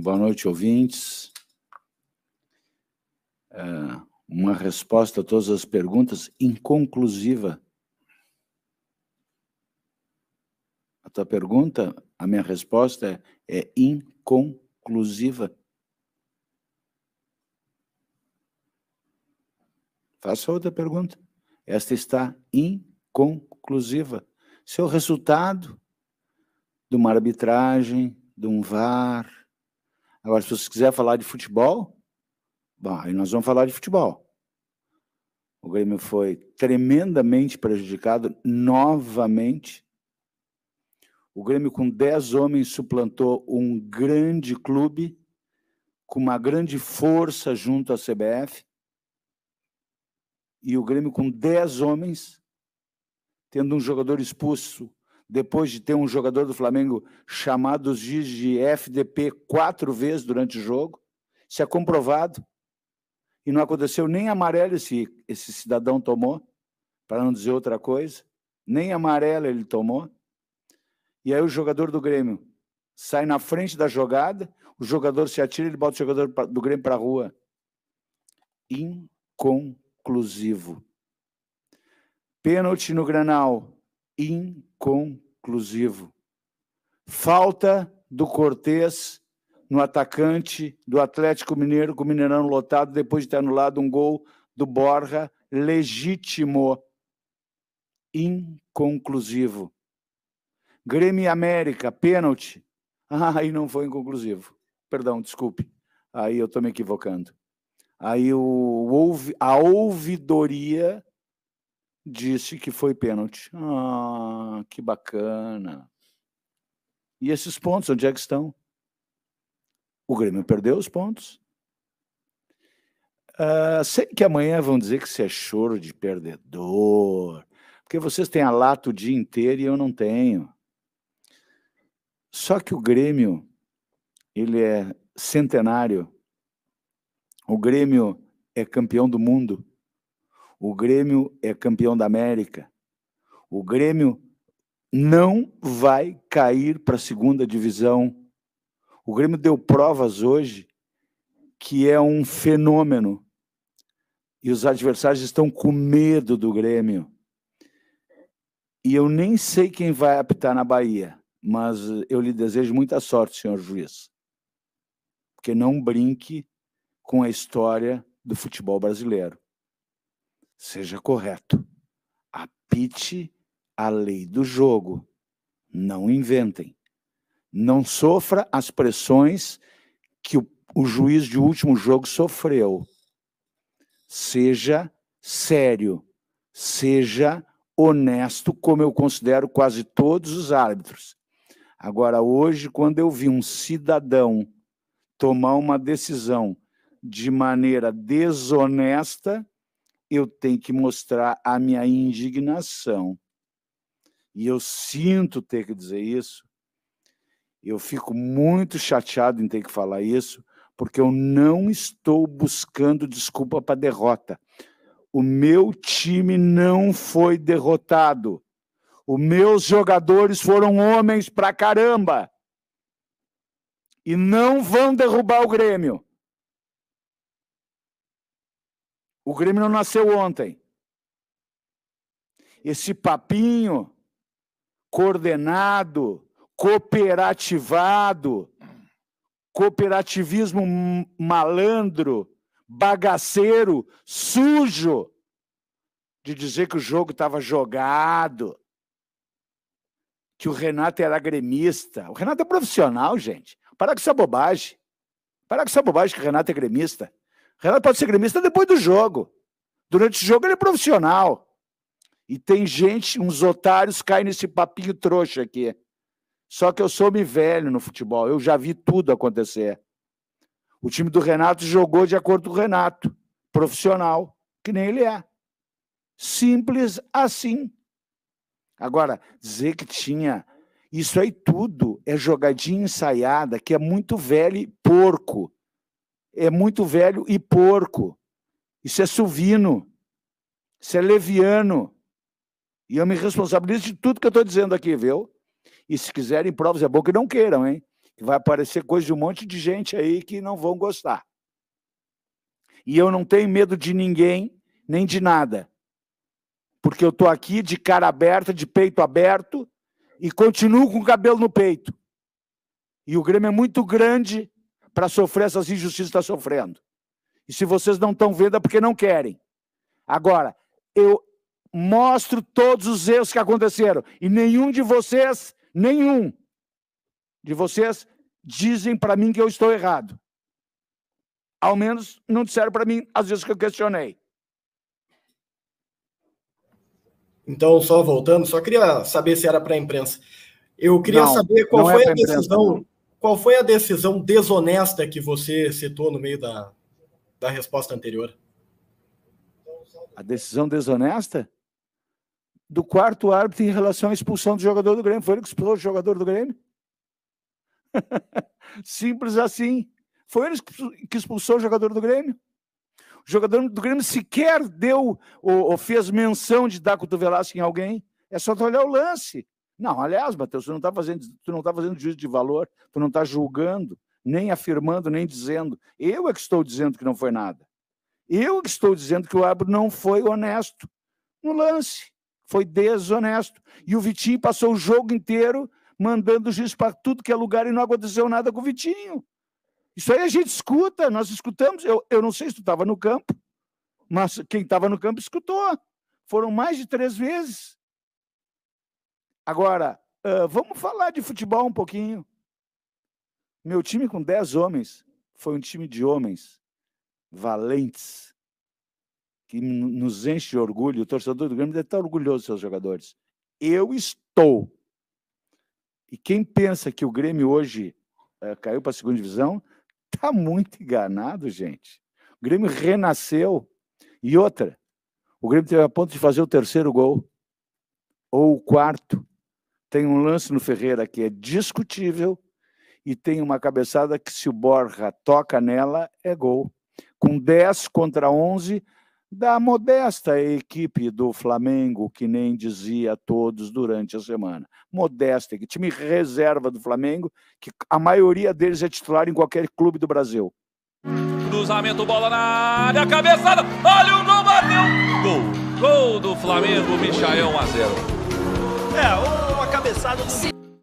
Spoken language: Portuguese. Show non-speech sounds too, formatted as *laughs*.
Boa noite, ouvintes. É uma resposta a todas as perguntas inconclusiva. A tua pergunta, a minha resposta é, é inconclusiva. Faça outra pergunta. Esta está inconclusiva. Seu resultado de uma arbitragem, de um VAR, Agora, se você quiser falar de futebol, bom, aí nós vamos falar de futebol. O Grêmio foi tremendamente prejudicado novamente. O Grêmio, com 10 homens, suplantou um grande clube, com uma grande força junto à CBF. E o Grêmio, com 10 homens, tendo um jogador expulso depois de ter um jogador do Flamengo chamado de FDP quatro vezes durante o jogo. Isso é comprovado. E não aconteceu nem amarelo esse, esse cidadão tomou, para não dizer outra coisa. Nem amarelo ele tomou. E aí o jogador do Grêmio sai na frente da jogada, o jogador se atira, ele bota o jogador do Grêmio para a rua. Inconclusivo. Pênalti no Granal. Inconclusivo inclusivo Falta do Cortez no atacante do Atlético Mineiro, com o Mineirão lotado, depois de ter anulado um gol do Borja, legítimo, inconclusivo. Grêmio e América, pênalti. *laughs* Ah, aí não foi inconclusivo. Perdão, desculpe. Aí eu estou me equivocando. Aí o, a ouvidoria disse que foi pênalti. Ah, que bacana. E esses pontos, onde é que estão? O Grêmio perdeu os pontos. Ah, sei que amanhã vão dizer que você é choro de perdedor, porque vocês têm a lata o dia inteiro e eu não tenho. Só que o Grêmio, ele é centenário. O Grêmio é campeão do mundo. O Grêmio é campeão da América. O Grêmio não vai cair para a segunda divisão. O Grêmio deu provas hoje que é um fenômeno. E os adversários estão com medo do Grêmio. E eu nem sei quem vai apitar na Bahia, mas eu lhe desejo muita sorte, senhor juiz. Porque não brinque com a história do futebol brasileiro seja correto. Apite a lei do jogo. Não inventem. Não sofra as pressões que o, o juiz de último jogo sofreu. Seja sério. Seja honesto, como eu considero quase todos os árbitros. Agora, hoje, quando eu vi um cidadão tomar uma decisão de maneira desonesta, eu tenho que mostrar a minha indignação. E eu sinto ter que dizer isso. Eu fico muito chateado em ter que falar isso, porque eu não estou buscando desculpa para derrota. O meu time não foi derrotado. Os meus jogadores foram homens pra caramba. E não vão derrubar o Grêmio. O Grêmio não nasceu ontem. Esse papinho coordenado, cooperativado, cooperativismo malandro, bagaceiro, sujo, de dizer que o jogo estava jogado, que o Renato era gremista. O Renato é profissional, gente. Para com essa bobagem. Para com essa bobagem que o Renato é gremista. Renato pode ser gremista depois do jogo. Durante o jogo ele é profissional. E tem gente, uns otários, caem nesse papinho trouxa aqui. Só que eu sou me velho no futebol, eu já vi tudo acontecer. O time do Renato jogou de acordo com o Renato, profissional, que nem ele é. Simples assim. Agora, dizer que tinha. Isso aí tudo é jogadinha ensaiada, que é muito velho e porco é muito velho e porco. Isso é suvino. Isso é leviano. E eu me responsabilizo de tudo que eu estou dizendo aqui, viu? E se quiserem provas, é bom que não queiram, hein? Que vai aparecer coisa de um monte de gente aí que não vão gostar. E eu não tenho medo de ninguém, nem de nada. Porque eu estou aqui de cara aberta, de peito aberto, e continuo com o cabelo no peito. E o Grêmio é muito grande para sofrer essas injustiças que está sofrendo. E se vocês não estão vendo é porque não querem. Agora, eu mostro todos os erros que aconteceram e nenhum de vocês, nenhum de vocês dizem para mim que eu estou errado. Ao menos não disseram para mim as vezes que eu questionei. Então, só voltando, só queria saber se era para a imprensa. Eu queria não, saber qual é foi é a decisão. Imprensa, qual foi a decisão desonesta que você citou no meio da, da resposta anterior? A decisão desonesta? Do quarto árbitro em relação à expulsão do jogador do Grêmio. Foi ele que expulsou o jogador do Grêmio? *laughs* Simples assim. Foi ele que expulsou o jogador do Grêmio? O jogador do Grêmio sequer deu ou, ou fez menção de dar cotovelada em alguém. É só olhar o lance. Não, aliás, Matheus, tu não está fazendo, tu não tá fazendo juízo de valor, tu não está julgando, nem afirmando, nem dizendo. Eu é que estou dizendo que não foi nada. Eu é que estou dizendo que o árbitro não foi honesto no lance, foi desonesto. E o Vitinho passou o jogo inteiro mandando o juiz para tudo que é lugar e não aconteceu nada com o Vitinho. Isso aí a gente escuta, nós escutamos. Eu, eu não sei se tu estava no campo, mas quem estava no campo escutou. Foram mais de três vezes. Agora, uh, vamos falar de futebol um pouquinho. Meu time com 10 homens foi um time de homens valentes, que nos enche de orgulho. O torcedor do Grêmio deve estar orgulhoso dos seus jogadores. Eu estou. E quem pensa que o Grêmio hoje uh, caiu para a segunda divisão, está muito enganado, gente. O Grêmio renasceu. E outra, o Grêmio teve a ponto de fazer o terceiro gol, ou o quarto, tem um lance no Ferreira que é discutível e tem uma cabeçada que, se o Borja toca nela, é gol. Com 10 contra 11, da modesta equipe do Flamengo, que nem dizia a todos durante a semana. Modesta, que time reserva do Flamengo, que a maioria deles é titular em qualquer clube do Brasil. Cruzamento, bola na área, cabeçada, olha o gol, bateu! Gol, gol do Flamengo, Michael 1 a 0. É, o cabeçada do...